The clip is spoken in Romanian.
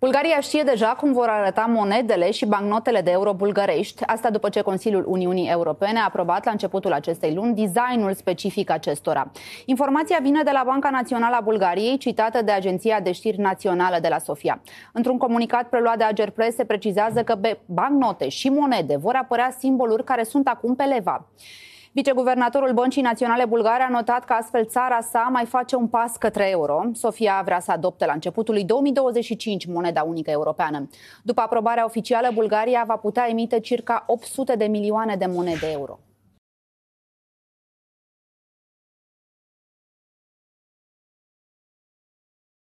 Bulgaria știe deja cum vor arăta monedele și bancnotele de euro bulgărești, asta după ce Consiliul Uniunii Europene a aprobat la începutul acestei luni designul specific acestora. Informația vine de la Banca Națională a Bulgariei, citată de Agenția de Știri Națională de la Sofia. Într-un comunicat preluat de Agerpres se precizează că bancnote și monede vor apărea simboluri care sunt acum pe leva. Viceguvernatorul Băncii Naționale Bulgare a notat că astfel țara sa mai face un pas către euro. Sofia vrea să adopte la începutul lui 2025 moneda unică europeană. După aprobarea oficială, Bulgaria va putea emite circa 800 de milioane de monede euro.